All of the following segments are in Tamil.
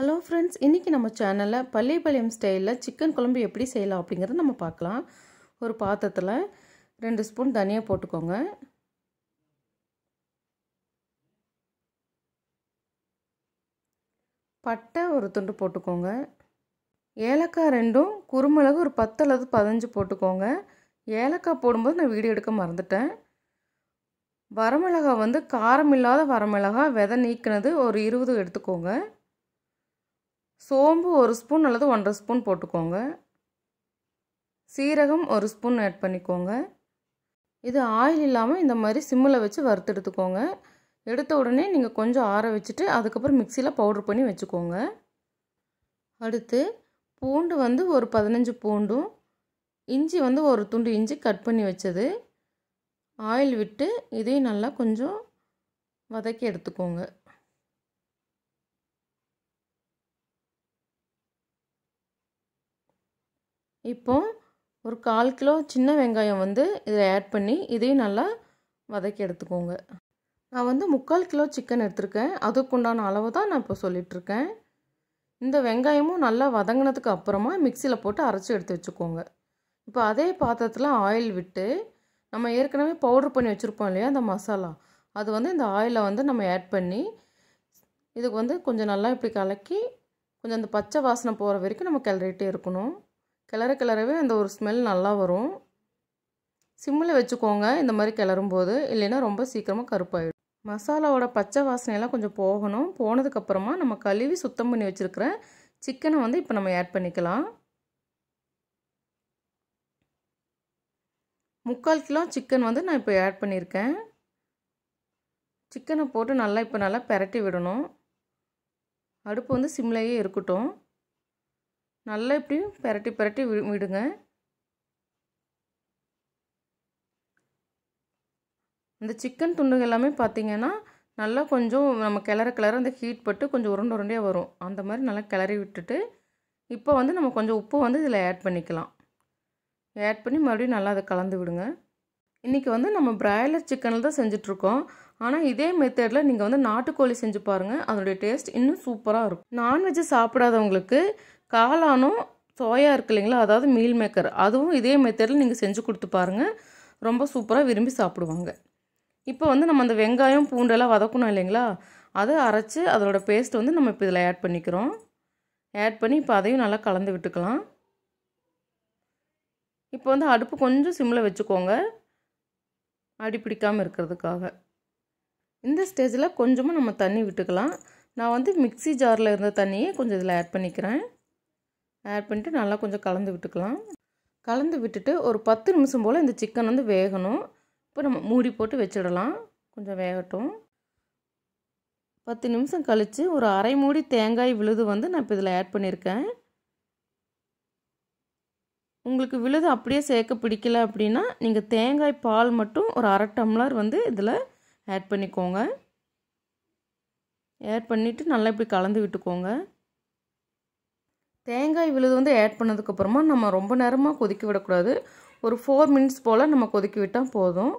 ஹலோ ஃப்ரெண்ட்ஸ் இன்றைக்கி நம்ம சேனலில் பள்ளிப்பாளையம் ஸ்டைலில் சிக்கன் குழம்பு எப்படி செய்யலாம் அப்படிங்கிறத நம்ம பார்க்கலாம் ஒரு பாத்திரத்தில் ரெண்டு ஸ்பூன் தனியாக போட்டுக்கோங்க பட்டை ஒரு துண்டு போட்டுக்கோங்க ஏலக்காய் ரெண்டும் குறுமிளகு ஒரு பத்து அல்லது பதினஞ்சு போட்டுக்கோங்க ஏலக்காய் போடும்போது நான் வீடியோ எடுக்க மறந்துட்டேன் வரமிளகாய் வந்து காரம் இல்லாத வரமிளகாய் விதை நீக்கினது ஒரு இருபது எடுத்துக்கோங்க சோம்பு ஒரு ஸ்பூன் அல்லது ஒன்றரை ஸ்பூன் போட்டுக்கோங்க சீரகம் ஒரு ஸ்பூன் ஆட் பண்ணிக்கோங்க இது ஆயில் இல்லாமல் இந்த மாதிரி சிம்மில் வச்சு வறுத்து எடுத்துக்கோங்க எடுத்த உடனே நீங்கள் கொஞ்சம் ஆற வச்சுட்டு அதுக்கப்புறம் மிக்சியில் பவுட்ரு பண்ணி வச்சுக்கோங்க அடுத்து பூண்டு வந்து ஒரு பதினஞ்சு பூண்டும் இஞ்சி வந்து ஒரு துண்டு இஞ்சி கட் பண்ணி வச்சது ஆயில் விட்டு இதையும் நல்லா கொஞ்சம் வதக்கி எடுத்துக்கோங்க இப்போ ஒரு கால் கிலோ சின்ன வெங்காயம் வந்து இதில் ஆட் பண்ணி இதையும் நல்லா வதக்கி எடுத்துக்கோங்க நான் வந்து முக்கால் கிலோ சிக்கன் எடுத்திருக்கேன் அதுக்குண்டான அளவு தான் நான் இப்போ சொல்லிகிட்ருக்கேன் இந்த வெங்காயமும் நல்லா வதங்கினதுக்கு அப்புறமா மிக்சியில் போட்டு அரைச்சி எடுத்து வச்சுக்கோங்க இப்போ அதே பாத்திரத்தில் ஆயில் விட்டு நம்ம ஏற்கனவே பவுட்ரு பண்ணி வச்சுருப்போம் இல்லையா அந்த மசாலா அது வந்து இந்த ஆயிலை வந்து நம்ம ஆட் பண்ணி இதுக்கு வந்து கொஞ்சம் நல்லா இப்படி கலக்கி கொஞ்சம் அந்த பச்சை வாசனை போகிற வரைக்கும் நம்ம கிளறிட்டே இருக்கணும் கிளற கிளறவே அந்த ஒரு ஸ்மெல் நல்லா வரும் சிம்மில் வச்சுக்கோங்க இந்த மாதிரி கிளறும் போது இல்லைன்னா ரொம்ப சீக்கிரமாக கருப்பாயிடும் மசாலாவோட பச்சை வாசனையெல்லாம் கொஞ்சம் போகணும் போனதுக்கப்புறமா நம்ம கழுவி சுத்தம் பண்ணி வச்சுருக்கிற சிக்கனை வந்து இப்போ நம்ம ஆட் பண்ணிக்கலாம் முக்கால் கிலோ சிக்கன் வந்து நான் இப்போ ஆட் பண்ணியிருக்கேன் சிக்கனை போட்டு நல்லா இப்போ நல்லா பெரட்டி விடணும் அடுப்பு வந்து சிம்லேயே இருக்கட்டும் நல்லா இப்படி பெரட்டி பெரட்டி விடுங்க இந்த சிக்கன் துண்டுகள் எல்லாமே பார்த்திங்கன்னா நல்லா கொஞ்சம் நம்ம கிளற கிளற அந்த ஹீட் பட்டு கொஞ்சம் உருண்டு உருண்டையாக வரும் அந்த மாதிரி நல்லா கிளறி விட்டுட்டு இப்போ வந்து நம்ம கொஞ்சம் உப்பு வந்து இதில் ஆட் பண்ணிக்கலாம் ஆட் பண்ணி மறுபடியும் நல்லா அதை கலந்து விடுங்க இன்றைக்கி வந்து நம்ம பிராய்லர் சிக்கனில் தான் செஞ்சிட்ருக்கோம் ஆனால் இதே மெத்தடில் நீங்கள் வந்து நாட்டுக்கோழி செஞ்சு பாருங்கள் அதனுடைய டேஸ்ட் இன்னும் சூப்பராக இருக்கும் நான்வெஜ்ஜு சாப்பிடாதவங்களுக்கு காளானும் சோயா இருக்கு இல்லைங்களா அதாவது மீல் மேக்கர் அதுவும் இதே மெத்தடில் நீங்கள் செஞ்சு கொடுத்து பாருங்கள் ரொம்ப சூப்பராக விரும்பி சாப்பிடுவாங்க இப்போ வந்து நம்ம அந்த வெங்காயம் பூண்டெல்லாம் வதக்கணும் இல்லைங்களா அதை அரைச்சி அதோடய பேஸ்ட் வந்து நம்ம இப்போ இதில் ஆட் பண்ணிக்கிறோம் ஆட் பண்ணி இப்போ அதையும் நல்லா கலந்து விட்டுக்கலாம் இப்போ வந்து அடுப்பு கொஞ்சம் சிம்மில் வச்சுக்கோங்க அடி பிடிக்காமல் இருக்கிறதுக்காக இந்த ஸ்டேஜில் கொஞ்சமாக நம்ம தண்ணி விட்டுக்கலாம் நான் வந்து மிக்சி ஜாரில் இருந்த தண்ணியை கொஞ்சம் இதில் ஆட் பண்ணிக்கிறேன் ஆட் பண்ணிவிட்டு நல்லா கொஞ்சம் கலந்து விட்டுக்கலாம் கலந்து விட்டுட்டு ஒரு பத்து நிமிஷம் போல் இந்த சிக்கன் வந்து வேகணும் இப்போ நம்ம மூடி போட்டு வச்சிடலாம் கொஞ்சம் வேகட்டும் பத்து நிமிஷம் கழித்து ஒரு அரை மூடி தேங்காய் விழுது வந்து நான் இப்போ இதில் ஆட் பண்ணியிருக்கேன் உங்களுக்கு விழுது அப்படியே சேர்க்க பிடிக்கல அப்படின்னா நீங்கள் தேங்காய் பால் மட்டும் ஒரு அரை டம்ளர் வந்து இதில் ஆட் பண்ணிக்கோங்க ஆட் பண்ணிவிட்டு நல்லா இப்படி கலந்து விட்டுக்கோங்க தேங்காய் விழுது வந்து ஆட் பண்ணதுக்கப்புறமா நம்ம ரொம்ப நேரமாக கொதிக்க விடக்கூடாது ஒரு ஃபோர் மினிட்ஸ் போல் நம்ம கொதிக்க விட்டால் போதும்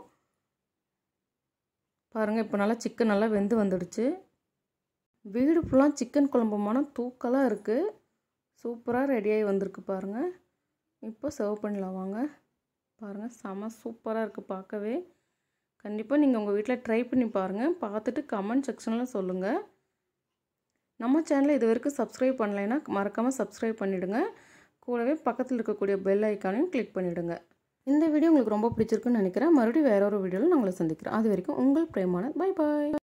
பாருங்கள் இப்போ நல்லா சிக்கன் நல்லா வெந்து வந்துடுச்சு வீடு ஃபுல்லாக சிக்கன் குழம்புமான தூக்கலாக இருக்குது சூப்பராக ரெடியாகி வந்திருக்கு பாருங்கள் இப்போ சர்வ் பண்ணலாம் வாங்க பாருங்கள் செம சூப்பராக இருக்குது பார்க்கவே கண்டிப்பாக நீங்கள் உங்கள் வீட்டில் ட்ரை பண்ணி பாருங்கள் பார்த்துட்டு கமெண்ட் செக்ஷனில் சொல்லுங்கள் நம்ம சேனலை இது வரைக்கும் சப்ஸ்கிரைப் பண்ணலைன்னா மறக்காமல் சப்ஸ்கிரைப் பண்ணிவிடுங்க கூடவே பக்கத்தில் இருக்கக்கூடிய பெல் ஐக்கானையும் கிளிக் பண்ணிவிடுங்க இந்த வீடியோ உங்களுக்கு ரொம்ப பிடிச்சிருக்குன்னு நினைக்கிறேன் மறுபடியும் வேற ஒரு வீடியோவில் நாங்கள் சந்திக்கிறோம் அது வரைக்கும் உங்கள் பிரேமான பை பாய்